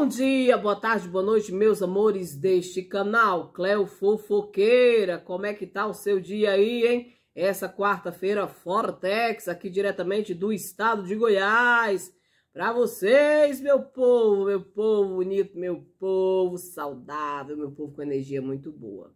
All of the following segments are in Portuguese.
Bom dia, boa tarde, boa noite, meus amores deste canal, Cleo Fofoqueira. Como é que tá o seu dia aí, hein? Essa quarta-feira, Fortex, aqui diretamente do estado de Goiás. Pra vocês, meu povo, meu povo bonito, meu povo saudável, meu povo com energia muito boa.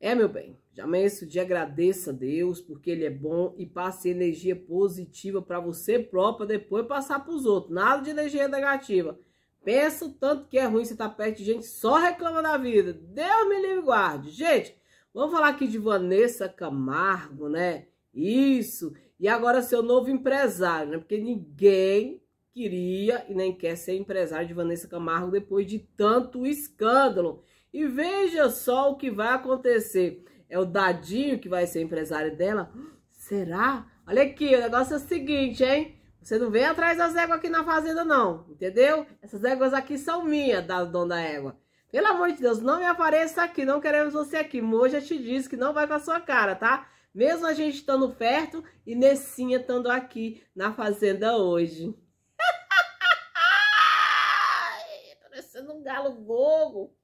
É, meu bem, já amanheço de dia, agradeça a Deus, porque Ele é bom e passe energia positiva para você própria, depois passar para os outros. Nada de energia negativa. Pensa o tanto que é ruim você estar tá perto de gente só reclama da vida. Deus me livre guarde. Gente, vamos falar aqui de Vanessa Camargo, né? Isso. E agora seu novo empresário, né? Porque ninguém queria e nem quer ser empresário de Vanessa Camargo depois de tanto escândalo. E veja só o que vai acontecer. É o Dadinho que vai ser empresário dela? Será? Olha aqui, o negócio é o seguinte, hein? Você não vem atrás das éguas aqui na fazenda, não, entendeu? Essas éguas aqui são minhas, da dona égua. Pelo amor de Deus, não me apareça aqui, não queremos você aqui. Moja te disse que não vai com a sua cara, tá? Mesmo a gente estando perto e Nessinha estando aqui na fazenda hoje. Parecendo um galo bobo.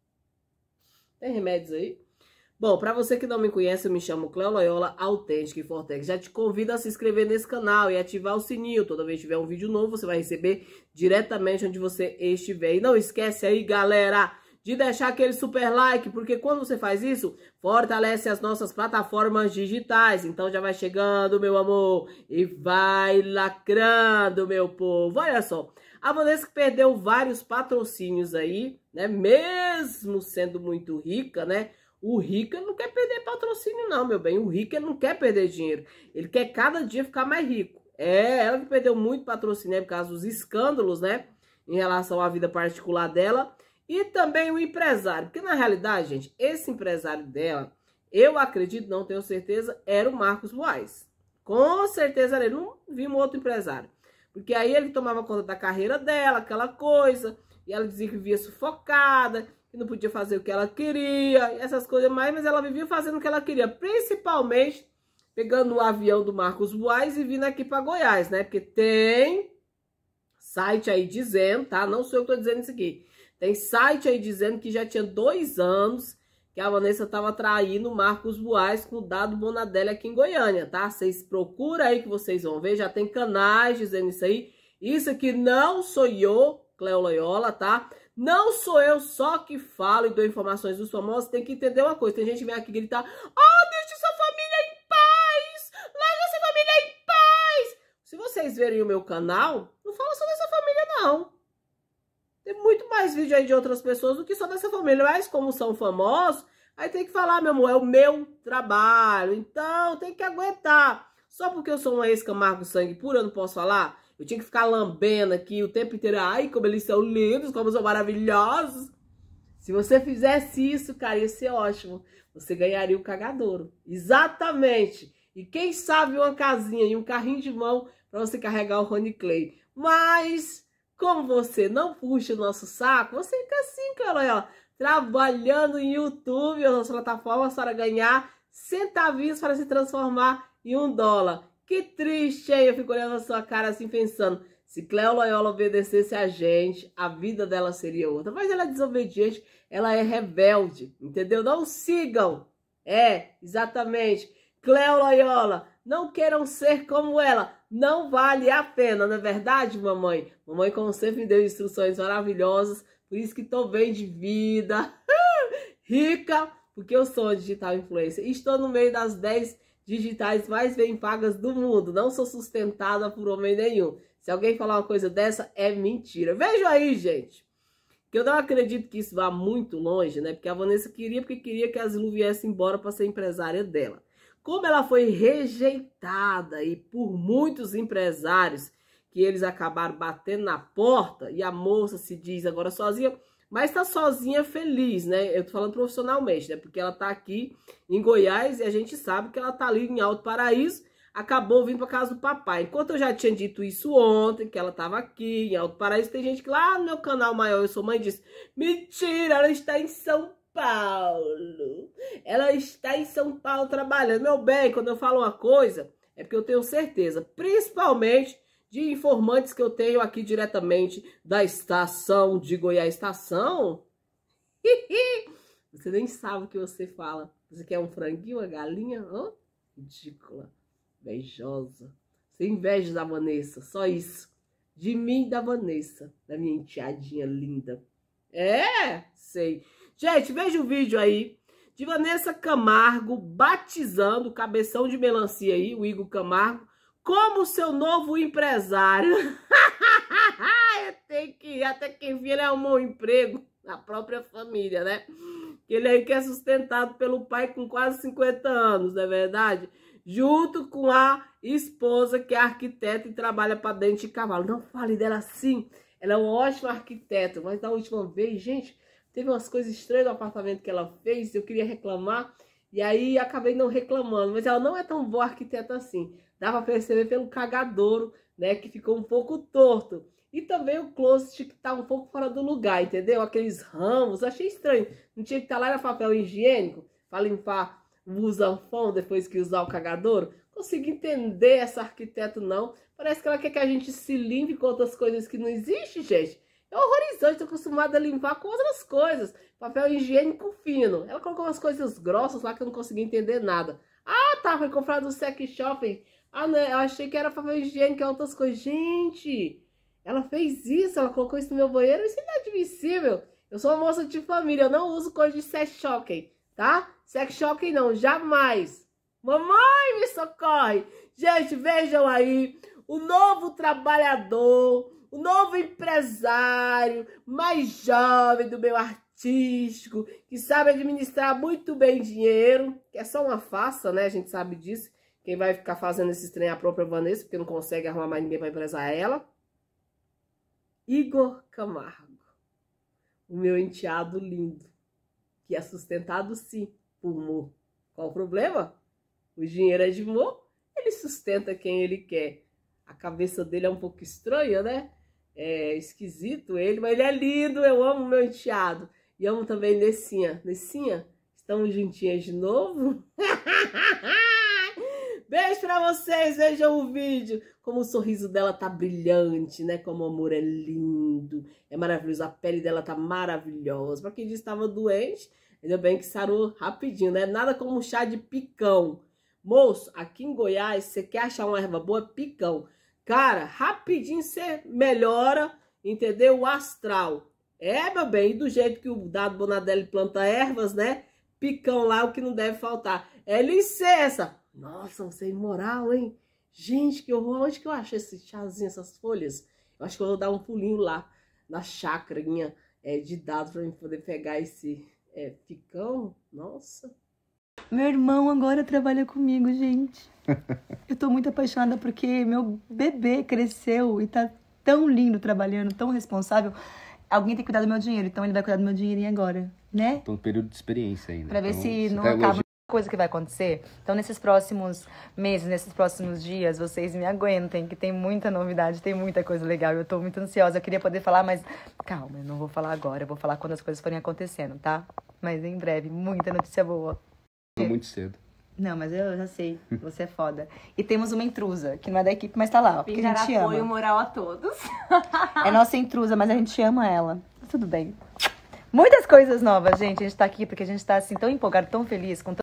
Tem remédios aí? Bom, para você que não me conhece, eu me chamo Cléo Loyola, Autêntica e Fortec. Já te convido a se inscrever nesse canal e ativar o sininho. Toda vez que tiver um vídeo novo, você vai receber diretamente onde você estiver. E não esquece aí, galera, de deixar aquele super like, porque quando você faz isso, fortalece as nossas plataformas digitais. Então já vai chegando, meu amor, e vai lacrando, meu povo. Olha só, a Vanessa que perdeu vários patrocínios aí, né? Mesmo sendo muito rica, né? O rico não quer perder patrocínio, não, meu bem. O rico não quer perder dinheiro. Ele quer cada dia ficar mais rico. É, ela que perdeu muito patrocínio né, por causa dos escândalos, né? Em relação à vida particular dela. E também o empresário. Porque na realidade, gente, esse empresário dela, eu acredito, não tenho certeza, era o Marcos Boas. Com certeza era ele. Não vimos outro empresário. Porque aí ele tomava conta da carreira dela, aquela coisa. E ela dizia que vivia sufocada que não podia fazer o que ela queria, essas coisas mais, mas ela vivia fazendo o que ela queria, principalmente pegando o avião do Marcos Buais e vindo aqui para Goiás, né? Porque tem site aí dizendo, tá? Não sou eu que tô dizendo isso aqui. Tem site aí dizendo que já tinha dois anos que a Vanessa estava traindo Marcos Buais com o Dado Bonadelli aqui em Goiânia, tá? Vocês procuram aí que vocês vão ver, já tem canais dizendo isso aí. Isso aqui não sou eu, Cleo Loyola, tá? Não sou eu só que falo e dou informações dos famosos. Tem que entender uma coisa. Tem gente que vem aqui gritar: Oh, deixa sua família em paz! Larga sua família em paz! Se vocês verem o meu canal, não fala só dessa família, não. Tem muito mais vídeo aí de outras pessoas do que só dessa família. Mas como são famosos, aí tem que falar, meu amor, é o meu trabalho. Então tem que aguentar. Só porque eu sou uma ex-camargo sangue puro, eu não posso falar? Eu tinha que ficar lambendo aqui o tempo inteiro. Ai, como eles são lindos, como são maravilhosos. Se você fizesse isso, cara, ia ser ótimo. Você ganharia o cagadouro. Exatamente. E quem sabe uma casinha e um carrinho de mão para você carregar o Rony Clay. Mas, como você não puxa o nosso saco, você fica assim, cara, ó, trabalhando em YouTube, ou nas plataformas, para ganhar centavinhos para se transformar em um dólar. Que triste, hein? Eu fico olhando a sua cara assim pensando, se Cléo Loyola obedecesse a gente, a vida dela seria outra. Mas ela é desobediente, ela é rebelde, entendeu? Não sigam. É, exatamente. Cléo Loyola, não queiram ser como ela. Não vale a pena, não é verdade, mamãe? Mamãe, como sempre, me deu instruções maravilhosas. Por isso que estou bem de vida. Rica, porque eu sou digital influencer. E estou no meio das 10 digitais mais bem pagas do mundo. Não sou sustentada por homem nenhum. Se alguém falar uma coisa dessa, é mentira. Veja aí, gente. Que eu não acredito que isso vá muito longe, né? Porque a Vanessa queria, porque queria que a Zilu viesse embora para ser empresária dela. Como ela foi rejeitada e por muitos empresários que eles acabaram batendo na porta e a moça se diz agora sozinha, mas está sozinha feliz, né? Eu tô falando profissionalmente, né? Porque ela tá aqui em Goiás e a gente sabe que ela tá ali em Alto Paraíso, acabou vindo para casa do papai. Enquanto eu já tinha dito isso ontem, que ela tava aqui em Alto Paraíso, tem gente que lá no meu canal maior, eu sou mãe, disse: "Mentira, ela está em São Paulo. Ela está em São Paulo trabalhando". Meu bem, quando eu falo uma coisa, é porque eu tenho certeza, principalmente de informantes que eu tenho aqui diretamente da estação de Goiás. Estação? você nem sabe o que você fala. Você quer um franguinho, uma galinha? Oh, ridícula, beijosa Você inveja da Vanessa, só isso. De mim e da Vanessa, da minha enteadinha linda. É, sei. Gente, veja o vídeo aí de Vanessa Camargo batizando o cabeção de melancia aí, o Igor Camargo, como seu novo empresário. Tem que ir até que enfim ele arrumou é um emprego na própria família, né? Ele aí que é sustentado pelo pai com quase 50 anos, não é verdade? Junto com a esposa que é arquiteta e trabalha para dente de cavalo. Não fale dela assim, ela é um ótimo arquiteto, mas da última vez, gente, teve umas coisas estranhas no apartamento que ela fez, eu queria reclamar, e aí acabei não reclamando, mas ela não é tão boa arquiteta assim. Dá para perceber pelo cagadouro, né? Que ficou um pouco torto. E também o closet que tá um pouco fora do lugar, entendeu? Aqueles ramos, achei estranho. Não tinha que estar tá lá era papel higiênico para limpar o usanfão depois que usar o cagadouro. Consegui entender essa arquiteta não. Parece que ela quer que a gente se limpe com outras coisas que não existem, gente. É horrorizante, estou acostumada a limpar com outras coisas. Papel higiênico fino. Ela colocou umas coisas grossas lá que eu não consegui entender nada tá, foi comprado no Sec Shopping. Ah, não, né, eu achei que era papel higiênico, outras coisas. Gente, ela fez isso, ela colocou isso no meu banheiro, isso é inadmissível. Eu sou uma moça de família, eu não uso coisa de sex shopping, tá? Sex shopping não, jamais. Mamãe, me socorre! Gente, vejam aí o novo trabalhador, o novo empresário mais jovem do meu artigo artístico, que sabe administrar muito bem dinheiro, que é só uma farsa, né? A gente sabe disso. Quem vai ficar fazendo esse trem é a própria Vanessa, porque não consegue arrumar mais ninguém para empresar ela. Igor Camargo, o meu enteado lindo, que é sustentado sim por Mo. Qual o problema? O dinheiro é de Mo, ele sustenta quem ele quer. A cabeça dele é um pouco estranha, né? É esquisito ele, mas ele é lindo, eu amo meu enteado. E amo também Nessinha. Nessinha, estamos juntinhas de novo? Beijo pra vocês, vejam o vídeo. Como o sorriso dela tá brilhante, né? Como o amor é lindo, é maravilhoso. A pele dela tá maravilhosa. Pra quem disse estava doente, ainda bem que sarou rapidinho, né? Nada como um chá de picão. Moço, aqui em Goiás, você quer achar uma erva boa, picão. Cara, rapidinho você melhora, entendeu? O astral. É, meu bem, e do jeito que o Dado Bonadelli planta ervas, né? Picão lá, o que não deve faltar. É licença! Nossa, você é imoral, hein? Gente, que horror! Onde que eu achei esse chazinho, essas folhas? Eu acho que eu vou dar um pulinho lá, na chacrinha é, de Dado, pra mim poder pegar esse é, picão. Nossa! Meu irmão agora trabalha comigo, gente. Eu tô muito apaixonada porque meu bebê cresceu e tá tão lindo trabalhando, tão responsável alguém tem que cuidar do meu dinheiro, então ele vai cuidar do meu dinheirinho agora, né? Tô no período de experiência ainda. Pra ver então, se não tá acaba coisa que vai acontecer. Então, nesses próximos meses, nesses próximos dias, vocês me aguentem, que tem muita novidade, tem muita coisa legal. Eu tô muito ansiosa, eu queria poder falar, mas calma, eu não vou falar agora, eu vou falar quando as coisas forem acontecendo, tá? Mas em breve, muita notícia boa. Muito cedo. Não, mas eu já sei, você é foda. E temos uma intrusa, que não é da equipe, mas tá lá, ó, porque a gente ama. apoio moral a todos. é nossa intrusa, mas a gente ama ela. Tudo bem. Muitas coisas novas, gente. A gente tá aqui porque a gente tá assim tão empolgado, tão feliz, com